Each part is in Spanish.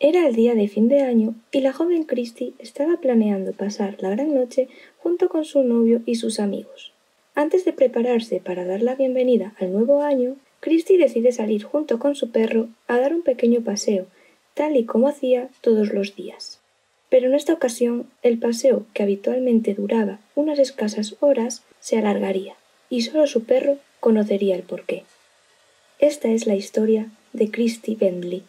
Era el día de fin de año y la joven Christie estaba planeando pasar la gran noche junto con su novio y sus amigos. Antes de prepararse para dar la bienvenida al nuevo año, Christie decide salir junto con su perro a dar un pequeño paseo, tal y como hacía todos los días. Pero en esta ocasión, el paseo, que habitualmente duraba unas escasas horas, se alargaría, y solo su perro conocería el porqué. Esta es la historia de Christie Bentley.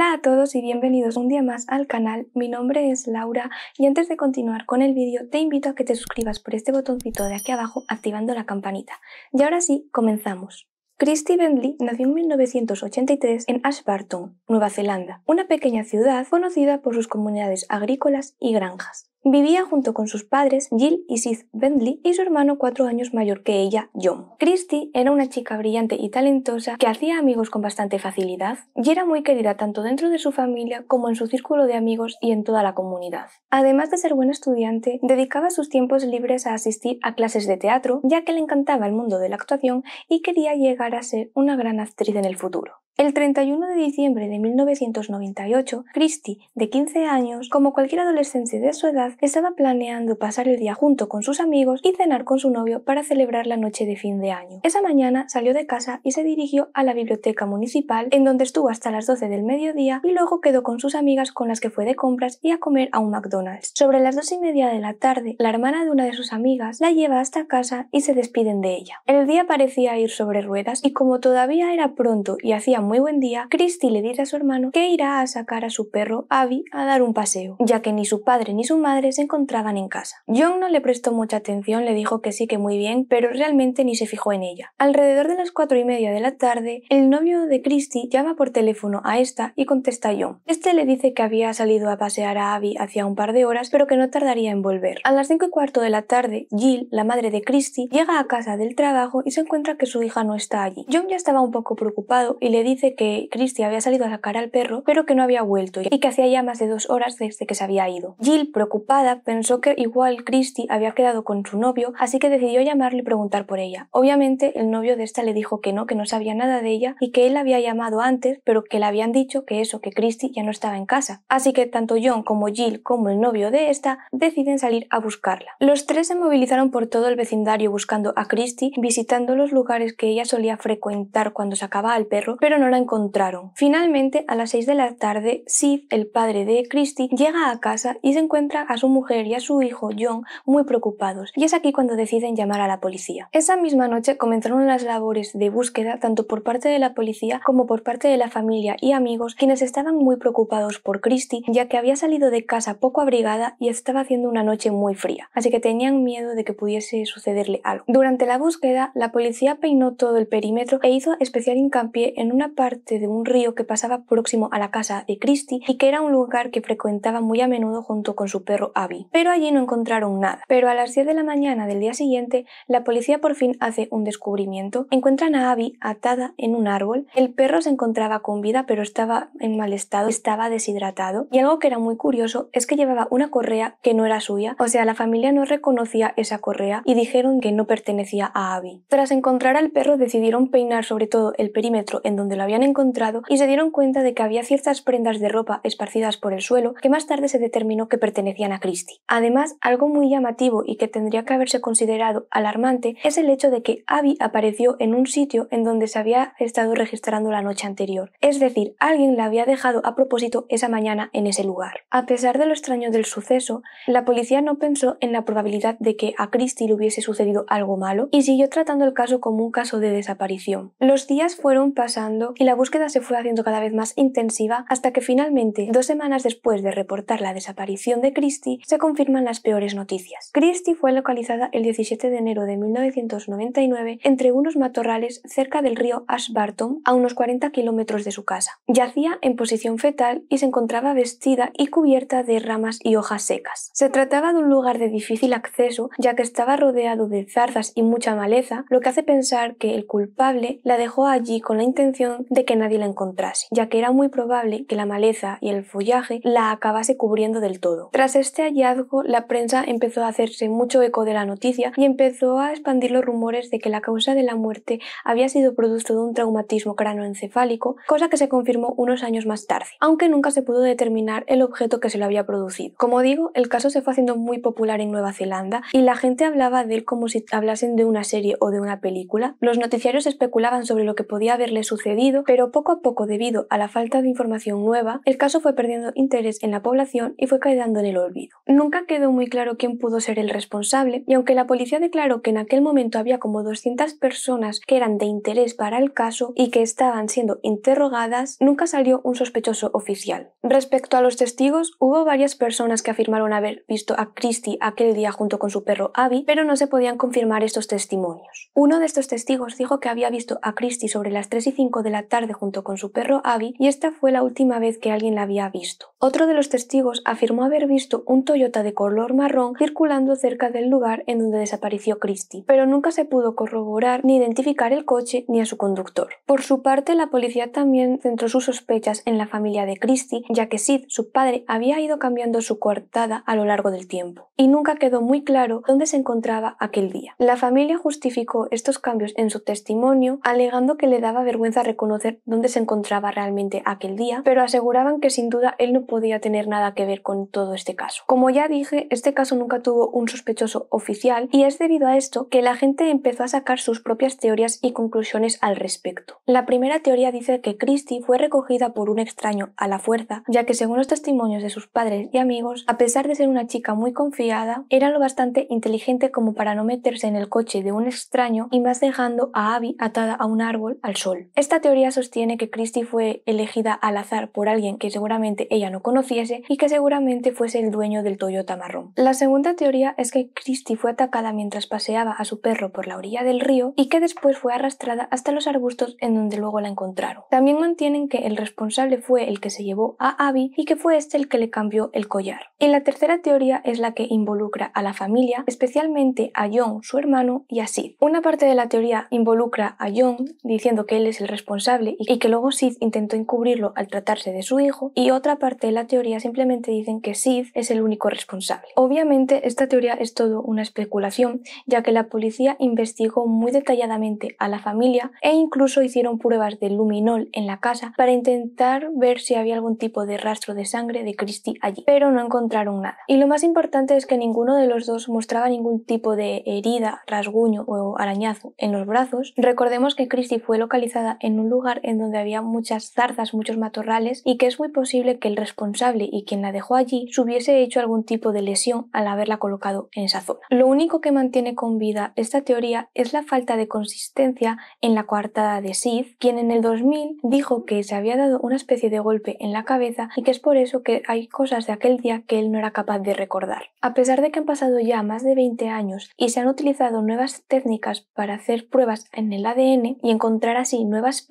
Hola a todos y bienvenidos un día más al canal, mi nombre es Laura y antes de continuar con el vídeo te invito a que te suscribas por este botoncito de aquí abajo activando la campanita. Y ahora sí, comenzamos. Christy Bentley nació en 1983 en Ashburton, Nueva Zelanda, una pequeña ciudad conocida por sus comunidades agrícolas y granjas. Vivía junto con sus padres, Jill y Sid Bentley, y su hermano cuatro años mayor que ella, John. Christy era una chica brillante y talentosa que hacía amigos con bastante facilidad y era muy querida tanto dentro de su familia como en su círculo de amigos y en toda la comunidad. Además de ser buena estudiante, dedicaba sus tiempos libres a asistir a clases de teatro, ya que le encantaba el mundo de la actuación y quería llegar a ser una gran actriz en el futuro. El 31 de diciembre de 1998, Christy, de 15 años, como cualquier adolescente de su edad, estaba planeando pasar el día junto con sus amigos y cenar con su novio para celebrar la noche de fin de año. Esa mañana salió de casa y se dirigió a la biblioteca municipal, en donde estuvo hasta las 12 del mediodía y luego quedó con sus amigas con las que fue de compras y a comer a un McDonald's. Sobre las 2 y media de la tarde, la hermana de una de sus amigas la lleva hasta casa y se despiden de ella. El día parecía ir sobre ruedas y como todavía era pronto y hacía muy buen día, Christy le dice a su hermano que irá a sacar a su perro Abby a dar un paseo, ya que ni su padre ni su madre se encontraban en casa. John no le prestó mucha atención, le dijo que sí que muy bien, pero realmente ni se fijó en ella. Alrededor de las cuatro y media de la tarde, el novio de Christy llama por teléfono a esta y contesta a John. Este le dice que había salido a pasear a Abby hacía un par de horas, pero que no tardaría en volver. A las cinco y cuarto de la tarde, Jill, la madre de Christy, llega a casa del trabajo y se encuentra que su hija no está allí. John ya estaba un poco preocupado y le dice dice que Christie había salido a sacar al perro, pero que no había vuelto y que hacía ya más de dos horas desde que se había ido. Jill, preocupada, pensó que igual Christie había quedado con su novio, así que decidió llamarle y preguntar por ella. Obviamente, el novio de esta le dijo que no, que no sabía nada de ella y que él había llamado antes, pero que le habían dicho que eso, que Christie ya no estaba en casa. Así que tanto John como Jill, como el novio de esta, deciden salir a buscarla. Los tres se movilizaron por todo el vecindario buscando a Christie, visitando los lugares que ella solía frecuentar cuando sacaba al perro, pero no la encontraron. Finalmente, a las 6 de la tarde, Sid, el padre de Christie, llega a casa y se encuentra a su mujer y a su hijo John muy preocupados, y es aquí cuando deciden llamar a la policía. Esa misma noche comenzaron las labores de búsqueda tanto por parte de la policía como por parte de la familia y amigos, quienes estaban muy preocupados por Christie, ya que había salido de casa poco abrigada y estaba haciendo una noche muy fría, así que tenían miedo de que pudiese sucederle algo. Durante la búsqueda, la policía peinó todo el perímetro e hizo especial hincapié en una parte de un río que pasaba próximo a la casa de Christie y que era un lugar que frecuentaba muy a menudo junto con su perro Abby. Pero allí no encontraron nada. Pero a las 10 de la mañana del día siguiente, la policía por fin hace un descubrimiento. Encuentran a Abby atada en un árbol. El perro se encontraba con vida pero estaba en mal estado, estaba deshidratado. Y algo que era muy curioso es que llevaba una correa que no era suya. O sea, la familia no reconocía esa correa y dijeron que no pertenecía a Abby. Tras encontrar al perro decidieron peinar sobre todo el perímetro en donde habían encontrado y se dieron cuenta de que había ciertas prendas de ropa esparcidas por el suelo que más tarde se determinó que pertenecían a Christie. Además, algo muy llamativo y que tendría que haberse considerado alarmante es el hecho de que Abby apareció en un sitio en donde se había estado registrando la noche anterior. Es decir, alguien la había dejado a propósito esa mañana en ese lugar. A pesar de lo extraño del suceso, la policía no pensó en la probabilidad de que a Christie le hubiese sucedido algo malo y siguió tratando el caso como un caso de desaparición. Los días fueron pasando y la búsqueda se fue haciendo cada vez más intensiva hasta que finalmente, dos semanas después de reportar la desaparición de Christie, se confirman las peores noticias. Christie fue localizada el 17 de enero de 1999 entre unos matorrales cerca del río Ashbarton, a unos 40 kilómetros de su casa. Yacía en posición fetal y se encontraba vestida y cubierta de ramas y hojas secas. Se trataba de un lugar de difícil acceso ya que estaba rodeado de zarzas y mucha maleza, lo que hace pensar que el culpable la dejó allí con la intención de que nadie la encontrase, ya que era muy probable que la maleza y el follaje la acabase cubriendo del todo. Tras este hallazgo, la prensa empezó a hacerse mucho eco de la noticia y empezó a expandir los rumores de que la causa de la muerte había sido producto de un traumatismo cranoencefálico, cosa que se confirmó unos años más tarde, aunque nunca se pudo determinar el objeto que se lo había producido. Como digo, el caso se fue haciendo muy popular en Nueva Zelanda y la gente hablaba de él como si hablasen de una serie o de una película. Los noticiarios especulaban sobre lo que podía haberle sucedido pero poco a poco debido a la falta de información nueva, el caso fue perdiendo interés en la población y fue quedando en el olvido. Nunca quedó muy claro quién pudo ser el responsable y aunque la policía declaró que en aquel momento había como 200 personas que eran de interés para el caso y que estaban siendo interrogadas, nunca salió un sospechoso oficial. Respecto a los testigos, hubo varias personas que afirmaron haber visto a Christie aquel día junto con su perro Abby, pero no se podían confirmar estos testimonios. Uno de estos testigos dijo que había visto a Christie sobre las 3 y 5 de la tarde junto con su perro Abby y esta fue la última vez que alguien la había visto. Otro de los testigos afirmó haber visto un Toyota de color marrón circulando cerca del lugar en donde desapareció Christie, pero nunca se pudo corroborar ni identificar el coche ni a su conductor. Por su parte, la policía también centró sus sospechas en la familia de Christie, ya que Sid, su padre, había ido cambiando su coartada a lo largo del tiempo, y nunca quedó muy claro dónde se encontraba aquel día. La familia justificó estos cambios en su testimonio, alegando que le daba vergüenza reconocer conocer dónde se encontraba realmente aquel día, pero aseguraban que sin duda él no podía tener nada que ver con todo este caso. Como ya dije, este caso nunca tuvo un sospechoso oficial y es debido a esto que la gente empezó a sacar sus propias teorías y conclusiones al respecto. La primera teoría dice que Christie fue recogida por un extraño a la fuerza, ya que según los testimonios de sus padres y amigos, a pesar de ser una chica muy confiada, era lo bastante inteligente como para no meterse en el coche de un extraño y más dejando a Abby atada a un árbol al sol. Esta teoría sostiene que Christie fue elegida al azar por alguien que seguramente ella no conociese y que seguramente fuese el dueño del Toyota marrón. La segunda teoría es que Christie fue atacada mientras paseaba a su perro por la orilla del río y que después fue arrastrada hasta los arbustos en donde luego la encontraron. También mantienen que el responsable fue el que se llevó a Abby y que fue este el que le cambió el collar. Y la tercera teoría es la que involucra a la familia, especialmente a John, su hermano, y a Sid. Una parte de la teoría involucra a John diciendo que él es el responsable y que luego Sid intentó encubrirlo al tratarse de su hijo, y otra parte de la teoría simplemente dicen que Sid es el único responsable. Obviamente esta teoría es todo una especulación, ya que la policía investigó muy detalladamente a la familia e incluso hicieron pruebas de luminol en la casa para intentar ver si había algún tipo de rastro de sangre de Christy allí, pero no encontraron nada. Y lo más importante es que ninguno de los dos mostraba ningún tipo de herida, rasguño o arañazo en los brazos. Recordemos que Christy fue localizada en un lugar en donde había muchas zarzas, muchos matorrales y que es muy posible que el responsable y quien la dejó allí se hubiese hecho algún tipo de lesión al haberla colocado en esa zona. Lo único que mantiene con vida esta teoría es la falta de consistencia en la coartada de Sid, quien en el 2000 dijo que se había dado una especie de golpe en la cabeza y que es por eso que hay cosas de aquel día que él no era capaz de recordar. A pesar de que han pasado ya más de 20 años y se han utilizado nuevas técnicas para hacer pruebas en el ADN y encontrar así nuevas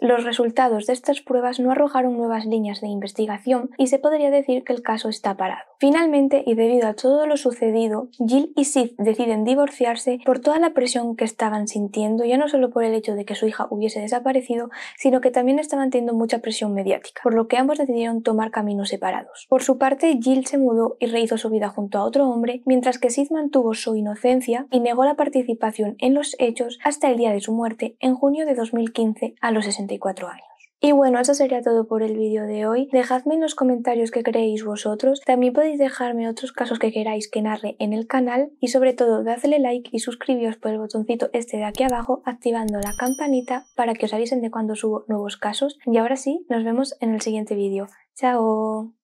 los resultados de estas pruebas no arrojaron nuevas líneas de investigación y se podría decir que el caso está parado. Finalmente, y debido a todo lo sucedido, Jill y Sid deciden divorciarse por toda la presión que estaban sintiendo, ya no solo por el hecho de que su hija hubiese desaparecido, sino que también estaban teniendo mucha presión mediática, por lo que ambos decidieron tomar caminos separados. Por su parte, Jill se mudó y rehizo su vida junto a otro hombre, mientras que Sid mantuvo su inocencia y negó la participación en los hechos hasta el día de su muerte, en junio de 2015, a los 64 años. Y bueno, eso sería todo por el vídeo de hoy. Dejadme en los comentarios qué creéis vosotros. También podéis dejarme otros casos que queráis que narre en el canal. Y sobre todo, dadle like y suscribiros por el botoncito este de aquí abajo, activando la campanita para que os avisen de cuando subo nuevos casos. Y ahora sí, nos vemos en el siguiente vídeo. ¡Chao!